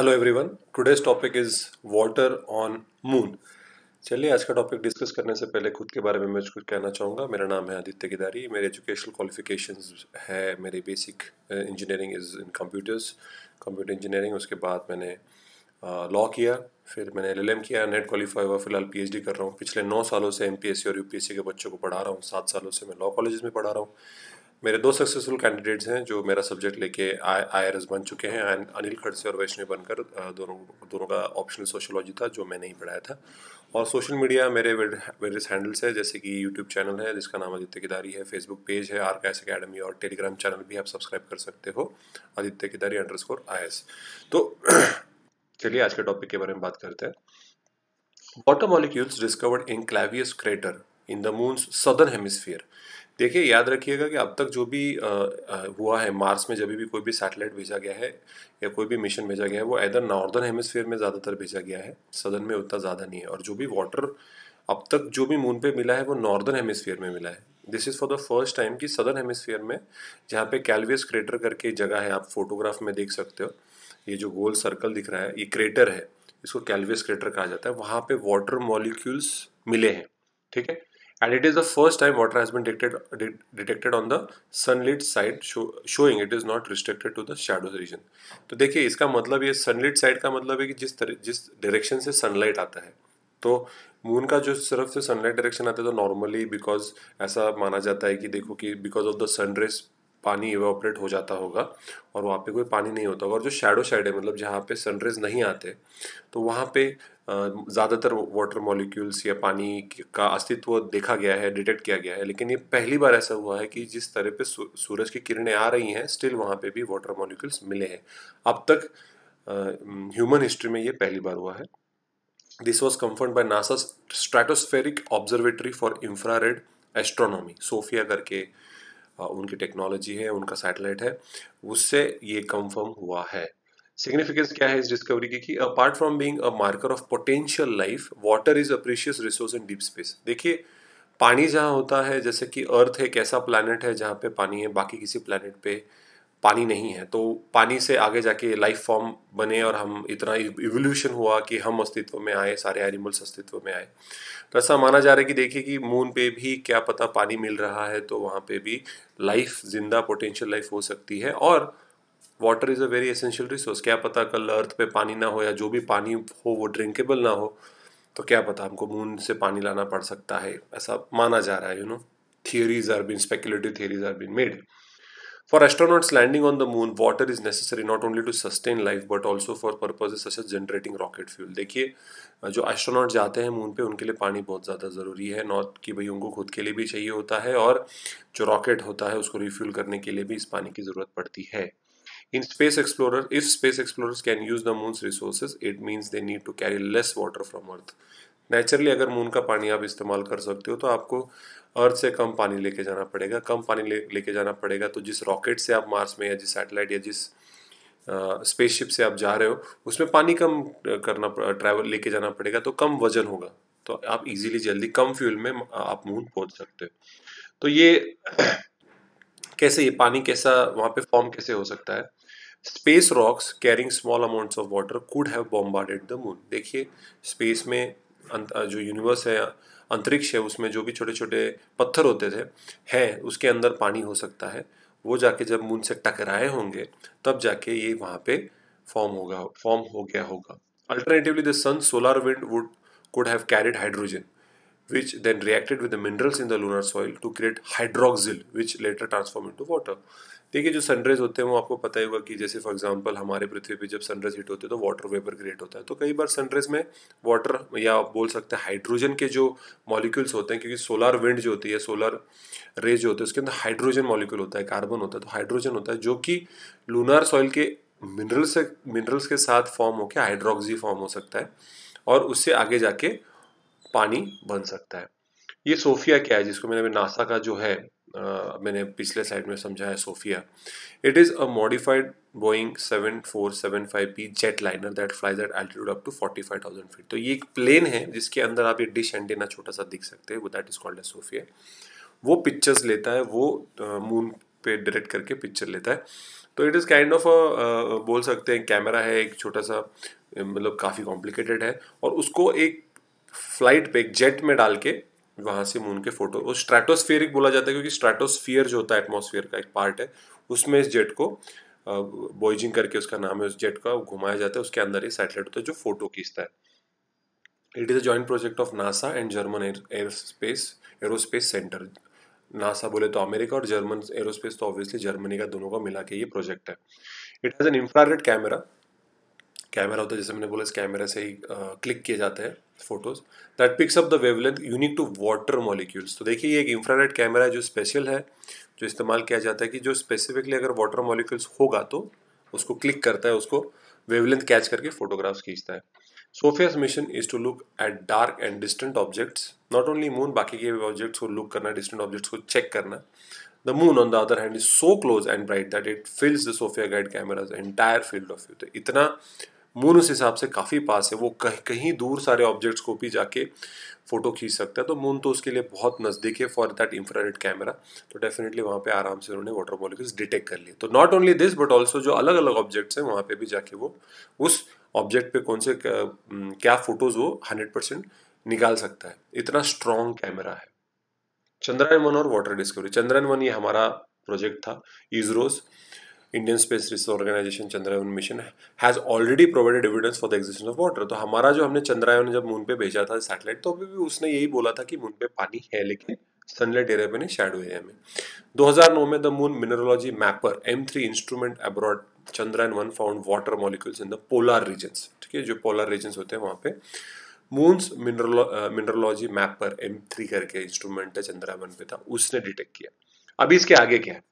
Hello everyone today's topic is water on moon चलिए आज का टॉपिक डिस्कस करने से पहले खुद के बारे में मैं कुछ कहना चाहूँगा मेरा नाम है आदित्य गिदारी मेरे एजुकेशनल क्वालिफिकेशंस है मेरी basic engineering is in computers computer engineering उसके बाद मैंने लॉ किया फिर मैंने एल किया नेट क्वालिफाई हुआ फिलहाल पी कर रहा हूँ पिछले नौ सालों से एम और यू के बच्चों को पढ़ा रहा हूँ सात सालों से मैं लॉ कॉलेज में पढ़ा रहा हूँ मेरे दो सक्सेसफुल कैंडिडेट्स हैं जो मेरा सब्जेक्ट लेके आई आर बन चुके हैं एंड अनिल खड़से और वैष्णव बनकर दोनों दोनों का ऑप्शनल सोशोलॉजी था जो मैंने ही पढ़ाया था और सोशल मीडिया मेरे वेरियस हैंडल्स है जैसे कि यूट्यूब चैनल है जिसका नाम आदित्य किदारी है फेसबुक पेज है आर एस अकेडमी और टेलीग्राम चैनल भी आप सब्सक्राइब कर सकते हो Aditya Kidari underscore I S तो चलिए आज के टॉपिक के बारे में बात करते हैं water molecules discovered in Clavius crater in the moon's southern hemisphere देखिए याद रखिएगा कि अब तक जो भी आ, आ, हुआ है मार्स में जब भी कोई भी सैटेलाइट भेजा गया है या कोई भी मिशन भेजा गया है वो एदर नॉर्दर्न हेमिसफेयर में ज़्यादातर भेजा गया है सदन में उतना ज़्यादा नहीं है और जो भी वाटर अब तक जो भी मून पे मिला है वो नॉर्दर्न हेमिसफेयर में मिला है this is for the first time कि सदर्न हेमिसफेयर में जहाँ पे कैलवियस क्रेटर करके जगह है आप फोटोग्राफ में देख सकते हो ये जो गोल सर्कल दिख रहा है ये क्रेटर है इसको कैलवियस क्रेटर कहा जाता है वहाँ पे वाटर मॉलिक्यूल्स मिले हैं ठीक है and it is the first time water has been detected, de detected on the sunlit side show, showing it is not restricted to the shadows region. to dekhiye iska matlab ye sunlit side का मतलब है कि जिस jis direction se sunlight aata hai to तो moon का जो तरफ से सनलाइट डायरेक्शन आता है तो नॉर्मली बिकॉज ऐसा माना जाता है कि देखो कि बिकॉज ऑफ द सनरेज पानी इवेपरेट हो जाता होगा और वहाँ पे कोई पानी नहीं होता होगा और जो शेडो साइड है मतलब जहाँ पे सनरेज नहीं आते तो वहाँ पे ज़्यादातर वाटर मॉलिक्यूल्स या पानी का अस्तित्व देखा गया है डिटेक्ट किया गया है लेकिन ये पहली बार ऐसा हुआ है कि जिस तरह पे सूरज की किरणें आ रही हैं स्टिल वहाँ पे भी वाटर मॉलिक्यूल्स मिले हैं अब तक ह्यूमन हिस्ट्री में ये पहली बार हुआ है this was confirmed by NASA stratospheric observatory for infrared astronomy SOFIA करके uh, उनकी टेक्नोलॉजी है उनका सैटेलाइट है उससे ये कंफर्म हुआ है सिग्निफिकेंस क्या है इस डिस्कवरी की कि apart from being a marker of potential life water is a precious resource in deep space देखिए पानी जहाँ होता है जैसे कि अर्थ एक ऐसा प्लानट है जहाँ पे पानी है बाकी किसी प्लानट पे पानी नहीं है तो पानी से आगे जाके लाइफ फॉर्म बने और हम इतना इवोल्यूशन हुआ कि हम अस्तित्व में आए सारे एनिमल्स अस्तित्व में आए तो ऐसा माना जा रहा है कि देखिए कि मून पे भी क्या पता पानी मिल रहा है तो वहाँ पे भी लाइफ जिंदा पोटेंशियल लाइफ हो सकती है और water is a very essential resource क्या पता कल अर्थ पे पानी ना हो या जो भी पानी हो वो ड्रिंकेबल ना हो तो क्या पता हमको मून से पानी लाना पड़ सकता है ऐसा माना जा रहा है you know theories are been speculative theories are been made For astronauts landing on the moon, water is necessary not only to sustain life but also for purposes such as generating rocket fuel. देखिए जो astronauts जाते हैं moon पे उनके लिए पानी बहुत ज़्यादा ज़रूरी है नॉट कि भाई उनको खुद के लिए भी चाहिए होता है और जो rocket होता है उसको refuel करने के लिए भी इस पानी की ज़रूरत पड़ती है In space explorer, if space explorers can use the moon's resources, it means they need to carry less water from Earth. Naturally अगर मून का पानी आप इस्तेमाल कर सकते हो तो आपको अर्थ से कम पानी लेके जाना पड़ेगा कम पानी ले लेके जाना पड़ेगा तो जिस रॉकेट से आप मार्स में या जिस सैटेलाइट या जिस स्पेसशिप से आप जा रहे हो उसमें पानी कम करना ट्रैवल लेके जाना पड़ेगा तो कम वजन होगा तो आप इजीली जल्दी कम फ्यूल में आप मून पहुंच सकते हो तो ये कैसे ये पानी कैसा वहाँ पे फॉर्म कैसे हो सकता है space rocks carrying small amounts of water could have bombarded the moon देखिए स्पेस में जो यूनिवर्स है अंतरिक्ष है उसमें जो भी छोटे छोटे पत्थर होते थे हैं उसके अंदर पानी हो सकता है वो जाके जब मून से टकराए होंगे तब जाके ये वहाँ पे फॉर्म होगा फॉर्म हो गया होगा alternatively the sun solar wind would could have carried hydrogen which then reacted with the minerals in the lunar soil to create hydroxyl, which later transform into water. देखिए जो सनरेज होते हैं वो आपको पता ही होगा कि जैसे फॉर एग्जांपल हमारे पृथ्वी पे जब सनरेज हिट होते हैं तो वाटर वेपर क्रिएट होता है तो कई बार सनरेज में वाटर या आप बोल सकते हैं हाइड्रोजन के जो मॉलिक्यूल्स होते हैं क्योंकि सोलर विंड जो होती है सोलर रेज जो होते हैं उसके अंदर हाइड्रोजन मॉलिक्यूल होता है कार्बन होता है तो हाइड्रोजन होता है जो कि लूनार सॉइल के मिनरल्स मिनरल्स के साथ फॉर्म होकर हाइड्रोक्सी फॉर्म हो सकता है और उससे आगे जाके पानी बन सकता है ये सोफिया क्या है जिसको मैंने नासा का जो है आ, मैंने पिछले साइड में समझा है SOFIA it is a modified Boeing seven four seven five P jetliner that flies at altitude up to forty five thousand feet तो ये एक प्लेन है जिसके अंदर आप ये डिश एंटीना छोटा सा दिख सकते हैं that is called a SOFIA वो पिक्चर्स लेता है वो मून uh, पे डायरेक्ट करके पिक्चर लेता है तो इट इज़ काइंड ऑफ बोल सकते हैं कैमरा है एक छोटा सा मतलब काफ़ी कॉम्प्लिकेटेड है और उसको एक फ्लाइट पे एक जेट में डाल के वहां से मून के फोटो वो स्ट्रैटोस्फेरिक बोला जाता है क्योंकि स्ट्रेटोस्फियर जो होता है एटमोसफियर का एक पार्ट है उसमें इस जेट को बॉयजिंग करके उसका नाम है उस जेट का घुमाया जाता है उसके अंदर ही सैटेलाइट होता है जो फोटो खींचता है it is a joint project of NASA and German air space aerospace centre NASA बोले तो अमेरिका और जर्मन एरोस्पेस तो ऑब्वियसली जर्मनी का दोनों का मिला के ये प्रोजेक्ट है it has an infrared camera camera होता है जैसे मैंने बोला इस कैमरे से ही क्लिक किए जाते हैं photos that picks up the wavelength unique to water molecules तो देखिए ये एक इंफ्रारेड कैमरा है जो स्पेशल है जो इस्तेमाल किया जाता है कि जो स्पेसिफिकली अगर वाटर मॉलिक्यूल्स होगा तो उसको क्लिक करता है उसको वेवलेंथ कैच करके फोटोग्राफ्स खींचता है SOFIA's mission is to look at dark and distant objects not only moon बाकी के ऑब्जेक्ट्स को लुक करना डिस्टेंट ऑब्जेक्ट्स को चेक करना the moon on the other hand is so close and bright that it fills the SOFIA guide camera's entire field of view तो इतना moon उस हिसाब से काफ़ी पास है वो कह, कहीं दूर सारे ऑब्जेक्ट्स को भी जाके फ़ोटो खींच सकता है तो मून तो उसके लिए बहुत नज़दीक है फॉर दैट इंफ्रारेड कैमरा तो डेफिनेटली वहाँ पे आराम से उन्होंने वाटर मॉलिक्यूल्स डिटेक्ट कर लिए तो not only this but also जो अलग अलग ऑब्जेक्ट्स हैं वहाँ पे भी जाके वो उस ऑब्जेक्ट पे कौन से क्या फ़ोटोज़ वो हंड्रेड परसेंट निकाल सकता है इतना स्ट्रॉन्ग कैमरा है चंद्रयान वन और वाटर डिस्कवरी चंद्रयान वन ये हमारा प्रोजेक्ट था ISRO's Indian space research organisation Chandrayaan mission has already provided evidence for the existence of water तो हमारा जो हमने चंद्रयान जब मून पे भेजा था सैटेलाइट तो अभी भी उसने यही बोला था कि मून पे पानी है लेकिन सनलाइट एरिया में नहीं शेडो एरिया में 2009 में the moon mineralogy mapper M three instrument aboard Chandrayaan one found water molecules in the polar regions ठीक है जो पोलर रीजन्स होते हैं वहाँ पे moon's mineralogy mapper M three करके इंस्ट्रूमेंट है चंद्रयान पे था उसने डिटेक्ट किया अभी इसके आगे क्या है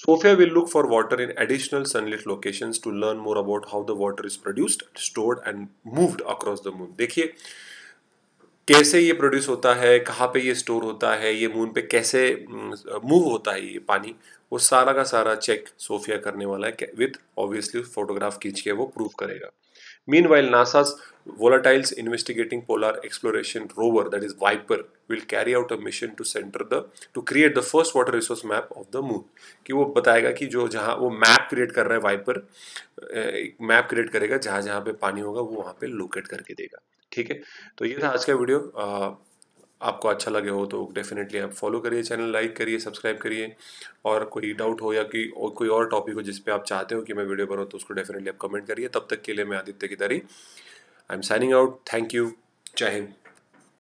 Sophia will look for water in additional sunlit locations to learn more about how the water is produced, stored and moved across the moon. देखिए कैसे ये प्रोड्यूस होता है कहाँ पे ये स्टोर होता है ये मून पे कैसे मूव होता है ये पानी वो सारा का सारा चेक सोफिया करने वाला है विथ ऑब्वियसली फोटोग्राफ खींच के वो प्रूव करेगा Meanwhile, NASA's Volatiles Investigating Polar Exploration Rover, that is Viper, will carry out a mission to center the to create the first water resource map of the moon. कि वो बताएगा कि जो जहाँ वो मैप क्रिएट कर रहा है वाइपर एक मैप क्रिएट करेगा जहाँ जहाँ पे पानी होगा वो वहाँ पे लोकेट करके देगा ठीक है तो ये था आज का वीडियो आपको अच्छा लगे हो तो डेफिनेटली आप फॉलो करिए चैनल लाइक करिए सब्सक्राइब करिए और कोई डाउट हो या कि और कोई और टॉपिक हो जिस पे आप चाहते हो कि मैं वीडियो बनाऊँ तो उसको डेफिनेटली आप कमेंट करिए तब तक के लिए मैं Aditya Kidari I am signing out thank you जय हिंद